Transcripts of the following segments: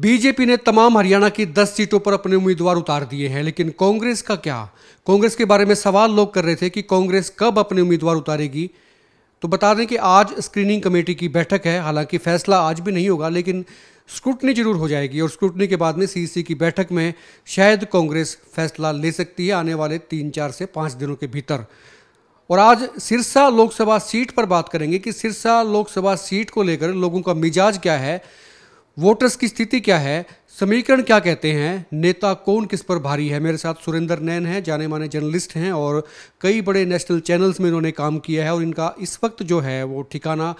BJP ने तमाम हरियाणा की 10 सीटों पर अपने उम्मीदवार उतार दिए हैं लेकिन कांग्रेस का क्या कांग्रेस के बारे में सवाल लोग कर रहे थे कि कांग्रेस कब अपने उम्मीदवार उतारेगी तो बता दें कि आज स्क्रीनिंग कमेटी की बैठक है हालांकि फैसला आज भी नहीं होगा लेकिन स्क्रूटनी जरूर हो जाएगी और स्क्रूटनी के बाद में सीसी की बैठक में शायद कांग्रेस फैसला ले सकती है आने वाले तीन चार से पाँच दिनों के भीतर और आज सिरसा लोकसभा सीट पर बात करेंगे कि सिरसा लोकसभा सीट को लेकर लोगों का मिजाज क्या है वोटर्स की स्थिति क्या है समीकरण क्या कहते हैं नेता कौन किस पर भारी है मेरे साथ सुरेंद्र नैन हैं जाने माने जर्नलिस्ट हैं और कई बड़े नेशनल चैनल्स में इन्होंने काम किया है और इनका इस वक्त जो है वो ठिकाना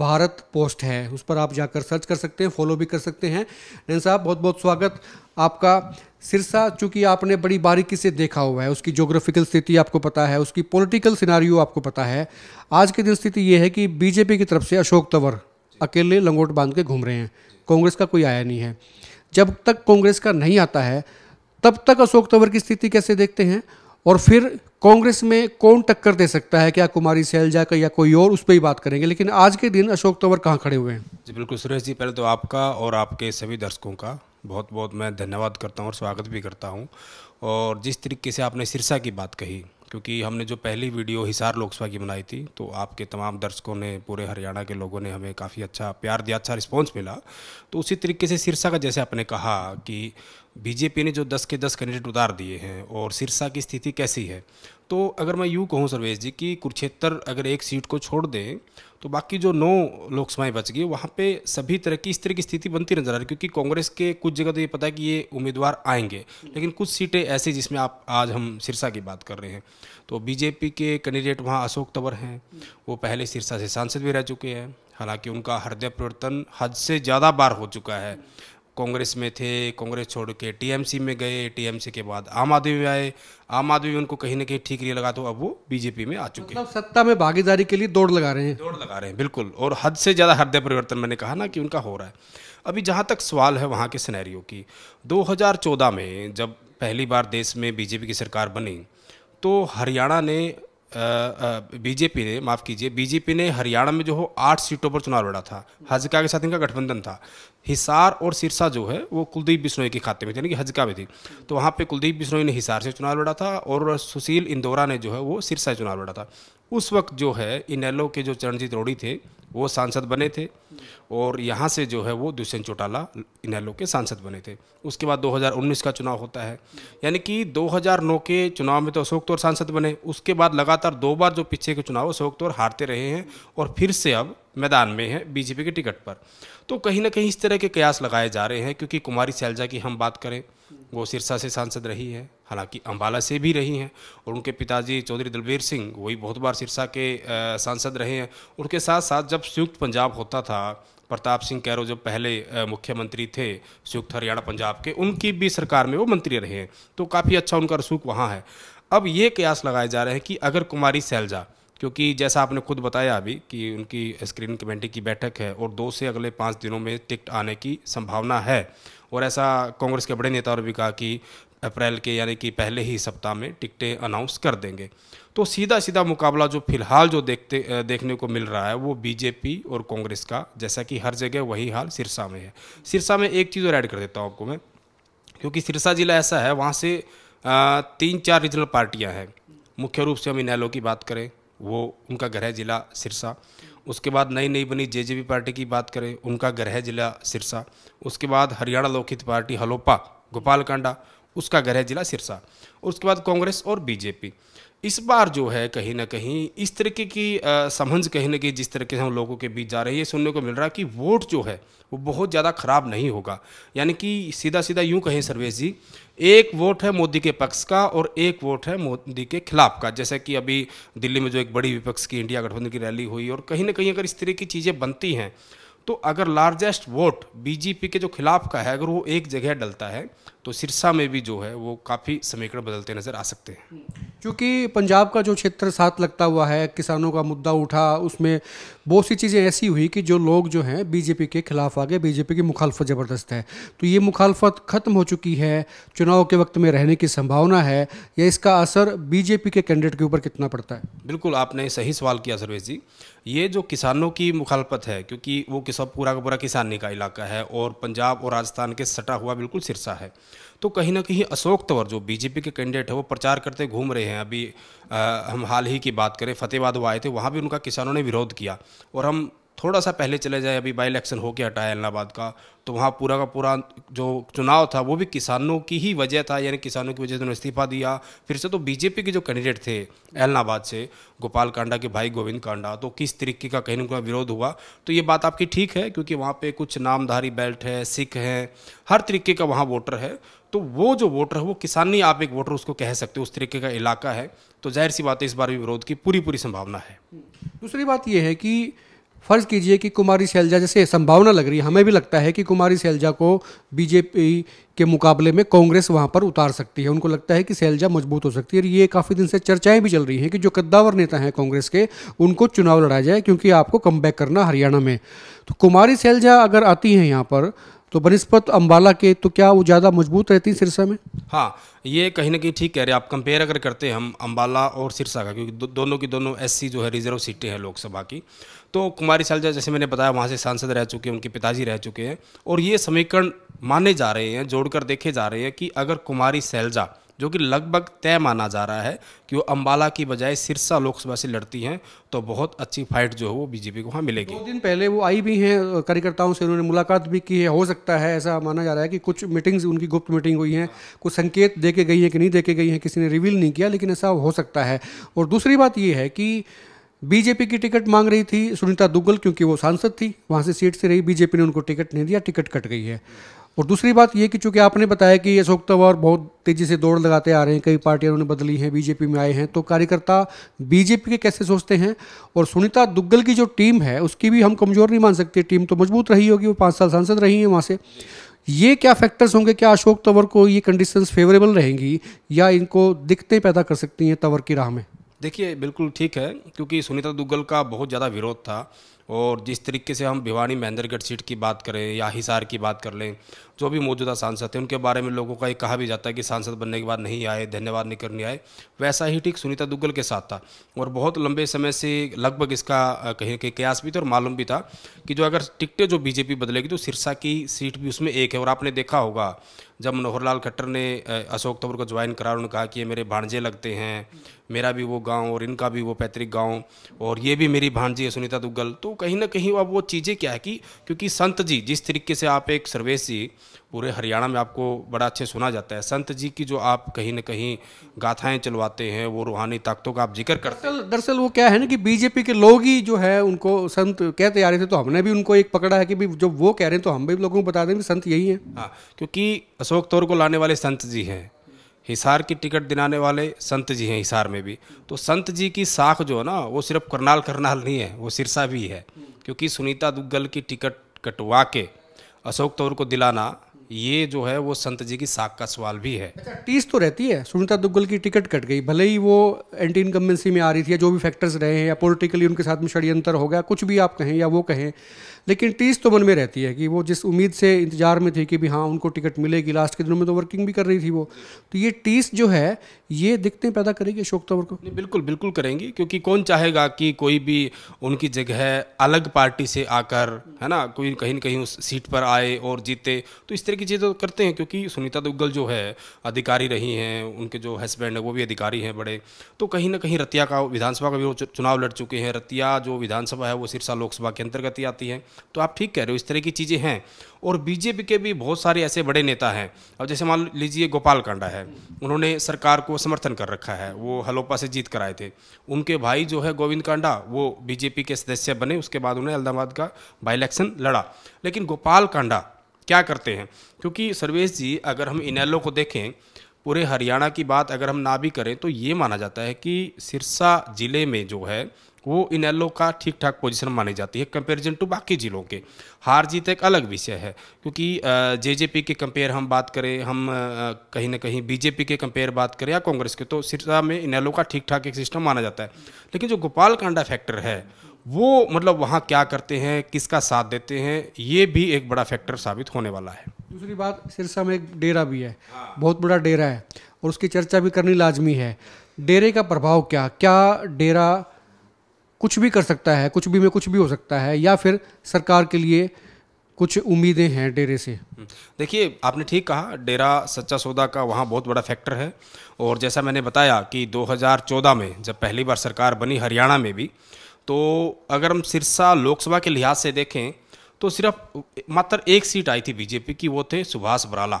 भारत पोस्ट है उस पर आप जाकर सर्च कर सकते हैं फॉलो भी कर सकते हैं नैन साहब बहुत बहुत स्वागत आपका सिरसा चूंकि आपने बड़ी बारीकी से देखा हुआ है उसकी जोग्राफिकल स्थिति आपको पता है उसकी पॉलिटिकल सिनारियो आपको पता है आज के दिन स्थिति ये है कि बीजेपी की तरफ से अशोक तंवर अकेले लंगोट बांध के घूम रहे हैं कांग्रेस का कोई आया नहीं है जब तक कांग्रेस का नहीं आता है तब तक अशोक तंवर की स्थिति कैसे देखते हैं और फिर कांग्रेस में कौन टक्कर दे सकता है क्या कुमारी सैलजा का या कोई और उस पर ही बात करेंगे लेकिन आज के दिन अशोक तंवर कहाँ खड़े हुए हैं जी बिल्कुल सुरेश जी पहले तो आपका और आपके सभी दर्शकों का बहुत बहुत मैं धन्यवाद करता हूँ और स्वागत भी करता हूँ और जिस तरीके से आपने सिरसा की बात कही क्योंकि हमने जो पहली वीडियो हिसार लोकसभा की बनाई थी तो आपके तमाम दर्शकों ने पूरे हरियाणा के लोगों ने हमें काफ़ी अच्छा प्यार दिया अच्छा रिस्पॉन्स मिला तो उसी तरीके से सिरसा का जैसे आपने कहा कि बीजेपी ने जो दस के दस कैंडिडेट उतार दिए हैं और सिरसा की स्थिति कैसी है तो अगर मैं यूँ कहूँ सर्वेश जी कि कुरुक्षेत्र अगर एक सीट को छोड़ दें तो बाकी जो नौ लोकसभाएं बच गई वहाँ पे सभी तरह की इस तरह की स्थिति बनती नजर आ रही क्योंकि कांग्रेस के कुछ जगह तो ये पता है कि ये उम्मीदवार आएंगे लेकिन कुछ सीटें ऐसी जिसमें आप आज हम सिरसा की बात कर रहे हैं तो बीजेपी के कैंडिडेट वहाँ अशोक तंवर हैं वो पहले सिरसा से सांसद भी रह चुके हैं हालांकि उनका हृदय परिवर्तन हद से ज़्यादा बार हो चुका है कांग्रेस में थे कांग्रेस छोड़ के टीएमसी में गए टीएमसी के बाद आम आदमी में आए आम आदमी उनको कहीं ना कहीं ठीक नहीं लगा तो अब वो बीजेपी में आ चुके हैं मतलब सत्ता में भागीदारी के लिए दौड़ लगा रहे हैं दौड़ लगा रहे हैं बिल्कुल और हद से ज़्यादा हृदय परिवर्तन मैंने कहा ना कि उनका हो रहा है अभी जहाँ तक सवाल है वहाँ के सिनेरियो की दो में जब पहली बार देश में बीजेपी की सरकार बनी तो हरियाणा ने बीजेपी ने माफ़ कीजिए बीजेपी ने हरियाणा में जो हो आठ सीटों पर चुनाव लड़ा था हजका के साथ इनका गठबंधन था हिसार और सिरसा जो है वो कुलदीप बिश्नोई के खाते में थे यानी कि हजका में थी तो वहाँ पे कुलदीप बिश्नोई ने हिसार से चुनाव लड़ा था और सुशील इंदौरा ने जो है वो सिरसा से चुनाव लड़ा था उस वक्त जो है इनेलो के जो चरणजीत रोड़ी थे वो सांसद बने थे और यहाँ से जो है वो दुष्यंत चौटाला इनेलो के सांसद बने थे उसके बाद 2019 का चुनाव होता है यानी कि 2009 के चुनाव में तो अशोक तौर सांसद बने उसके बाद लगातार दो बार जो पीछे के चुनाव अशोक तौर हारते रहे हैं और फिर से अब मैदान में है बीजेपी के टिकट पर तो कहीं ना कहीं इस तरह के कयास लगाए जा रहे हैं क्योंकि कुमारी सैलजा की हम बात करें वो सिरसा से सांसद रही है हालांकि अम्बाला से भी रही हैं और उनके पिताजी चौधरी दलबीर सिंह वही बहुत बार सिरसा के सांसद रहे हैं उनके साथ साथ जब संयुक्त पंजाब होता था प्रताप सिंह कैरो जब पहले मुख्यमंत्री थे संयुक्त हरियाणा पंजाब के उनकी भी सरकार में वो मंत्री रहे हैं तो काफ़ी अच्छा उनका रसूख वहाँ है अब ये कयास लगाए जा रहे हैं कि अगर कुमारी सैलजा क्योंकि जैसा आपने खुद बताया अभी कि उनकी स्क्रीनिंग कमेटी की बैठक है और दो से अगले पाँच दिनों में टिकट आने की संभावना है और ऐसा कांग्रेस के बड़े नेताओं ने भी कहा कि अप्रैल के यानी कि पहले ही सप्ताह में टिकटें अनाउंस कर देंगे तो सीधा सीधा मुकाबला जो फिलहाल जो देखते देखने को मिल रहा है वो बीजेपी और कांग्रेस का जैसा कि हर जगह वही हाल सिरसा में है सिरसा में एक चीज़ और ऐड कर देता हूँ आपको मैं क्योंकि सिरसा जिला ऐसा है वहाँ से तीन चार रीजनल पार्टियाँ हैं मुख्य रूप से हम इनैलो की बात करें वो उनका गृह जिला सिरसा उसके बाद नई नई बनी जे पार्टी की बात करें उनका गृह जिला सिरसा उसके बाद हरियाणा लोकहित पार्टी हलोपा गोपाल कांडा उसका घर है जिला सिरसा और उसके बाद कांग्रेस और बीजेपी इस बार जो है कहीं ना कहीं इस तरीके की समझ कहीं ना कहीं जिस तरीके से हम लोगों के बीच जा रही है सुनने को मिल रहा है कि वोट जो है वो बहुत ज़्यादा ख़राब नहीं होगा यानी कि सीधा सीधा यूं कहें सर्वेश जी एक वोट है मोदी के पक्ष का और एक वोट है मोदी के खिलाफ का जैसे कि अभी दिल्ली में जो एक बड़ी विपक्ष की इंडिया गठबंधन की रैली हुई और कहीं ना कहीं अगर इस तरह की चीज़ें बनती हैं तो अगर लार्जेस्ट वोट बीजेपी के जो खिलाफ का है अगर वो एक जगह डलता है तो सिरसा में भी जो है वो काफ़ी समीकरण बदलते नज़र आ सकते हैं क्योंकि पंजाब का जो क्षेत्र साथ लगता हुआ है किसानों का मुद्दा उठा उसमें बहुत सी चीज़ें ऐसी हुई कि जो लोग जो हैं बीजेपी के खिलाफ आ गए बीजेपी की मुखालफत ज़बरदस्त है तो ये मुखालफत ख़त्म हो चुकी है चुनाव के वक्त में रहने की संभावना है या इसका असर बीजेपी के कैंडिडेट के ऊपर कितना पड़ता है बिल्कुल आपने सही सवाल किया सर्वेश जी ये जो किसानों की मुखालफत है क्योंकि वो किसान पूरा का पूरा किसानी का इलाका है और पंजाब और राजस्थान के सटा हुआ बिल्कुल सिरसा है तो कहीं ना कहीं अशोक तंवर जो बीजेपी के कैंडिडेट है वो प्रचार करते घूम रहे हैं अभी आ, हम हाल ही की बात करें फतेहबाद वो आए थे वहाँ भी उनका किसानों ने विरोध किया और हम थोड़ा सा पहले चले जाए अभी बाई इलेक्शन होके हटाया इलाहाबाद का तो वहाँ पूरा का पूरा जो चुनाव था वो भी किसानों की ही वजह था यानी किसानों की वजह से उन्होंने इस्तीफा दिया फिर से तो बीजेपी के जो कैंडिडेट थे एलनाबाद से गोपाल कांडा के भाई गोविंद कांडा तो किस तरीके का कहीं ना कहीं विरोध हुआ तो ये बात आपकी ठीक है क्योंकि वहाँ पे कुछ नामधारी बेल्ट है सिख हैं हर तरीके का वहाँ वोटर है तो वो जो वोटर है वो किसानी आप एक वोटर उसको कह सकते हो उस तरीके का इलाका है तो जाहिर सी बात है इस बार भी विरोध की पूरी पूरी संभावना है दूसरी बात यह है कि फर्ज कीजिए कि कुमारी सैलजा जैसे संभावना लग रही है हमें भी लगता है कि कुमारी सैलजा को बीजेपी के मुकाबले में कांग्रेस वहां पर उतार सकती है उनको लगता है कि सैलजा मजबूत हो सकती है और ये काफ़ी दिन से चर्चाएं भी चल रही हैं कि जो कद्दावर नेता हैं कांग्रेस के उनको चुनाव लड़ाया जाए क्योंकि आपको कम करना हरियाणा में तो कुमारी सैलजा अगर आती हैं यहाँ पर तो बनस्पत अम्बाला के तो क्या वो ज़्यादा मजबूत रहती है सिरसा में हाँ ये कहीं ना कहीं ठीक कह रहे हैं आप कंपेयर अगर करते हैं हम अम्बाला और सिरसा का क्योंकि दोनों की दोनों एससी जो है रिजर्व सीटें हैं लोकसभा की तो कुमारी सैलजा जैसे मैंने बताया वहाँ से सांसद रह चुके हैं उनके पिताजी रह चुके हैं और ये समीकरण माने जा रहे हैं जोड़कर देखे जा रहे हैं कि अगर कुमारी सैलजा जो कि लगभग तय माना जा रहा है कि वो अम्बाला की बजाय सिरसा लोकसभा से लड़ती हैं तो बहुत अच्छी फाइट जो है वो बीजेपी को वहाँ मिलेगी दो दिन पहले वो आई भी हैं कार्यकर्ताओं से उन्होंने मुलाकात भी की है हो सकता है ऐसा माना जा रहा है कि कुछ मीटिंग्स उनकी गुप्त मीटिंग हुई हैं कुछ संकेत दे गई हैं कि नहीं दे गई हैं किसी ने रिवील नहीं किया लेकिन ऐसा हो सकता है और दूसरी बात ये है कि बीजेपी की टिकट मांग रही थी सुनीता दुग्गल क्योंकि वो सांसद थी वहाँ से सीट से रही बीजेपी ने उनको टिकट नहीं दिया टिकट कट गई है और दूसरी बात ये कि चूंकि आपने बताया कि अशोक तंवर बहुत तेजी से दौड़ लगाते आ रहे हैं कई पार्टियां उन्होंने बदली हैं बीजेपी में आए हैं तो कार्यकर्ता बीजेपी के कैसे सोचते हैं और सुनीता दुग्गल की जो टीम है उसकी भी हम कमज़ोर नहीं मान सकते टीम तो मजबूत रही होगी वो पाँच साल सांसद रही हैं वहाँ से ये क्या फैक्टर्स होंगे क्या अशोक तंवर को ये कंडीशंस फेवरेबल रहेंगी या इनको दिक्कतें पैदा कर सकती हैं तंवर की राह में देखिए बिल्कुल ठीक है क्योंकि सुनीता दुग्गल का बहुत ज़्यादा विरोध था और जिस तरीके से हम भिवानी महेंद्रगढ़ सीट की बात करें या हिसार की बात कर लें जो भी मौजूदा सांसद थे उनके बारे में लोगों का ये कहा भी जाता है कि सांसद बनने के बाद नहीं आए धन्यवाद नहीं करने आए वैसा ही ठीक सुनीता दुग्गल के साथ था और बहुत लंबे समय से लगभग इसका कहीं कहीं कयास भी था और मालूम भी था कि जो अगर टिकटें जो बीजेपी बदलेगी तो सिरसा की सीट भी उसमें एक है और आपने देखा होगा जब मनोहर लाल खट्टर ने अशोक तंवर को ज्वाइन करा उन्होंने कहा कि ये मेरे भांजे लगते हैं मेरा भी वो गांव और इनका भी वो पैतृक गांव और ये भी मेरी भांजी है सुनीता दुग्गल तो कहीं ना कहीं अब वो चीज़ें क्या है कि क्योंकि संत जी जिस तरीके से आप एक सर्वेश जी पूरे हरियाणा में आपको बड़ा अच्छे सुना जाता है संत जी की जो आप कहीं ना कहीं गाथाएं चलवाते हैं वो रूहानी ताकतों का आप जिक्र करते हैं दरअसल वो क्या है ना कि बीजेपी के लोग ही जो है उनको संत कहते आ रहे थे तो हमने भी उनको एक पकड़ा है कि भाई जब वो कह रहे हैं तो हम भी लोगों को बता दें कि संत यही है हाँ क्योंकि अशोक तौर को लाने वाले संत जी हैं हिसार की टिकट दिलाने वाले संत जी हैं हिसार में भी तो संत जी की साख जो है ना वो सिर्फ करनाल करनाल नहीं है वो सिरसा भी है क्योंकि सुनीता दुग्गल की टिकट कटवा के अशोक तौर को दिलाना ये जो है वो संत जी की साख का सवाल भी है अच्छा टीस तो रहती है सुनीता दुग्गल की टिकट कट गई भले ही वो एंटी इनकम्बेंसी में आ रही थी या जो भी फैक्टर्स रहे हैं या पॉलिटिकली उनके साथ में षड्यंत्र हो गया कुछ भी आप कहें या वो कहें लेकिन टीस तो मन में रहती है कि वो जिस उम्मीद से इंतजार में थी कि भी हाँ उनको टिकट मिलेगी लास्ट के दिनों में तो वर्किंग भी कर रही थी वो तो ये टीस जो है ये दिक्कतें पैदा करेगी अशोक तंवर को बिल्कुल बिल्कुल करेंगी क्योंकि कौन चाहेगा कि कोई भी उनकी जगह अलग पार्टी से आकर है ना कोई कहीं ना कहीं उस सीट पर आए और जीते तो इस तरह तरह की चीज़ें तो करते हैं क्योंकि सुनीता दुग्गल जो है अधिकारी रही हैं उनके जो हस्बैंड है वो भी अधिकारी हैं बड़े तो कहीं ना कहीं रतिया का विधानसभा का भी चुनाव लड़ चुके हैं रतिया जो विधानसभा है वो सिरसा लोकसभा के अंतर्गत ही आती है तो आप ठीक कह रहे हो इस तरह की चीज़ें हैं और बीजेपी के भी बहुत सारे ऐसे बड़े नेता हैं अब जैसे मान लीजिए गोपाल कांडा है उन्होंने सरकार को समर्थन कर रखा है वो हलोपा से जीत कराए थे उनके भाई जो है गोविंद कांडा वो बीजेपी के सदस्य बने उसके बाद उन्हें अहमदाबाद का बाई इलेक्शन लड़ा लेकिन गोपाल कांडा क्या करते हैं क्योंकि सर्वेश जी अगर हम इनेलो को देखें पूरे हरियाणा की बात अगर हम ना भी करें तो ये माना जाता है कि सिरसा ज़िले में जो है वो इनेलो का ठीक ठाक पोजीशन मानी जाती है कंपैरिजन टू बाकी ज़िलों के हार जीत एक अलग विषय है क्योंकि जे जे पी के कंपेयर हम बात करें हम कहीं ना कहीं बीजेपी के कंपेयर बात करें या कांग्रेस के तो सिरसा में इनेलो का ठीक ठाक एक सिस्टम माना जाता है लेकिन जो गोपाल कांडा फैक्टर है वो मतलब वहाँ क्या करते हैं किसका साथ देते हैं ये भी एक बड़ा फैक्टर साबित होने वाला है दूसरी बात सिरसा में एक डेरा भी है हाँ। बहुत बड़ा डेरा है और उसकी चर्चा भी करनी लाजमी है डेरे का प्रभाव क्या क्या डेरा कुछ भी कर सकता है कुछ भी में कुछ भी हो सकता है या फिर सरकार के लिए कुछ उम्मीदें हैं डेरे से देखिए आपने ठीक कहा डेरा सच्चा सौदा का वहाँ बहुत बड़ा फैक्टर है और जैसा मैंने बताया कि 2014 में जब पहली बार सरकार बनी हरियाणा में भी तो अगर हम सिरसा लोकसभा के लिहाज से देखें तो सिर्फ मात्र एक सीट आई थी बीजेपी की वो थे सुभाष बराला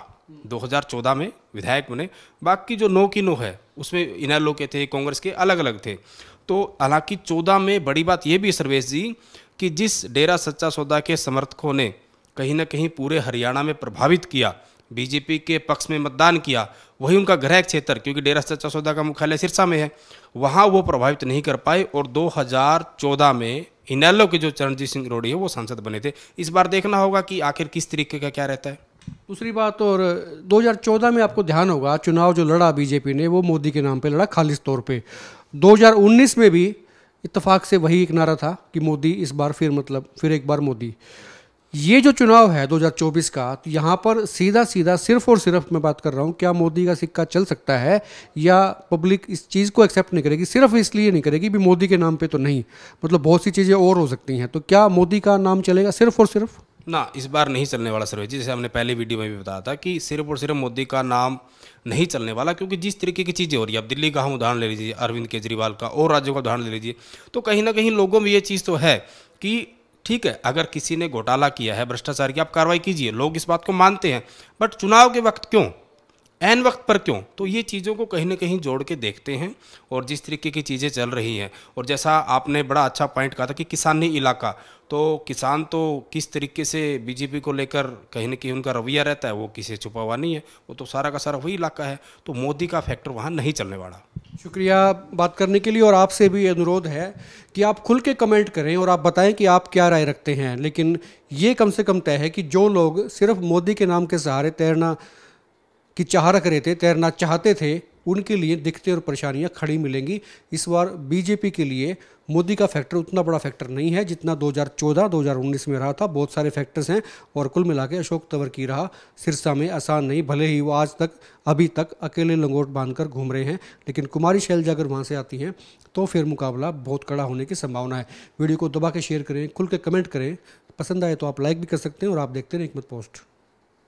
2014 में विधायक बने बाकी जो नौ की नौ है उसमें लोग के थे कांग्रेस के अलग अलग थे तो हालांकि 14 में बड़ी बात ये भी सर्वेश जी कि जिस डेरा सच्चा सौदा के समर्थकों ने कहीं ना कहीं पूरे हरियाणा में प्रभावित किया बीजेपी के पक्ष में मतदान किया वही उनका गृह क्षेत्र क्योंकि डेरा सच्चा सौदा का मुख्यालय सिरसा में है वहाँ वो प्रभावित नहीं कर पाए और 2014 में इनैलो के जो चरणजीत सिंह रोडी है वो सांसद बने थे इस बार देखना होगा कि आखिर किस तरीके का क्या रहता है दूसरी बात और 2014 में आपको ध्यान होगा चुनाव जो लड़ा बीजेपी ने वो मोदी के नाम पे लड़ा खालिस तौर पे 2019 में भी इतफाक से वही एक नारा था कि मोदी इस बार फिर मतलब फिर एक बार मोदी ये जो चुनाव है 2024 का तो यहाँ पर सीधा सीधा सिर्फ और सिर्फ मैं बात कर रहा हूँ क्या मोदी का सिक्का चल सकता है या पब्लिक इस चीज़ को एक्सेप्ट नहीं करेगी सिर्फ इसलिए नहीं करेगी भी मोदी के नाम पे तो नहीं मतलब बहुत सी चीज़ें और हो सकती हैं तो क्या मोदी का नाम चलेगा सिर्फ और सिर्फ ना इस बार नहीं चलने वाला सर्वे जी जैसे हमने पहले वीडियो में भी बताया था कि सिर्फ और सिर्फ मोदी का नाम नहीं चलने वाला क्योंकि जिस तरीके की चीज़ें हो रही है अब दिल्ली का हम उदाहरण ले लीजिए अरविंद केजरीवाल का और राज्यों का उदाहरण ले लीजिए तो कहीं ना कहीं लोगों में ये चीज़ तो है कि ठीक है अगर किसी ने घोटाला किया है भ्रष्टाचार की आप कार्रवाई कीजिए लोग इस बात को मानते हैं बट चुनाव के वक्त क्यों एन वक्त पर क्यों तो ये चीज़ों को कहीं ना कहीं जोड़ के देखते हैं और जिस तरीके की चीज़ें चल रही हैं और जैसा आपने बड़ा अच्छा पॉइंट कहा था कि किसानी इलाका तो किसान तो किस तरीके से बीजेपी को लेकर कहीं ना कहीं उनका रवैया रहता है वो किसे छुपा हुआ नहीं है वो तो सारा का सारा वही इलाका है तो मोदी का फैक्टर वहाँ नहीं चलने वाला शुक्रिया बात करने के लिए और आपसे भी अनुरोध है कि आप खुल के कमेंट करें और आप बताएं कि आप क्या राय रखते हैं लेकिन ये कम से कम तय है कि जो लोग सिर्फ मोदी के नाम के सहारे तैरना कि चाह रहे थे तैरना चाहते थे उनके लिए दिक्कतें और परेशानियां खड़ी मिलेंगी इस बार बीजेपी के लिए मोदी का फैक्टर उतना बड़ा फैक्टर नहीं है जितना 2014 2019 में रहा था बहुत सारे फैक्टर्स हैं और कुल मिला के अशोक तंवर की राह सिरसा में आसान नहीं भले ही वो आज तक अभी तक अकेले लंगोट बांधकर घूम रहे हैं लेकिन कुमारी शैलजा अगर वहाँ से आती हैं तो फिर मुकाबला बहुत कड़ा होने की संभावना है वीडियो को दबा के शेयर करें खुल के कमेंट करें पसंद आए तो आप लाइक भी कर सकते हैं और आप देखते रहें एक पोस्ट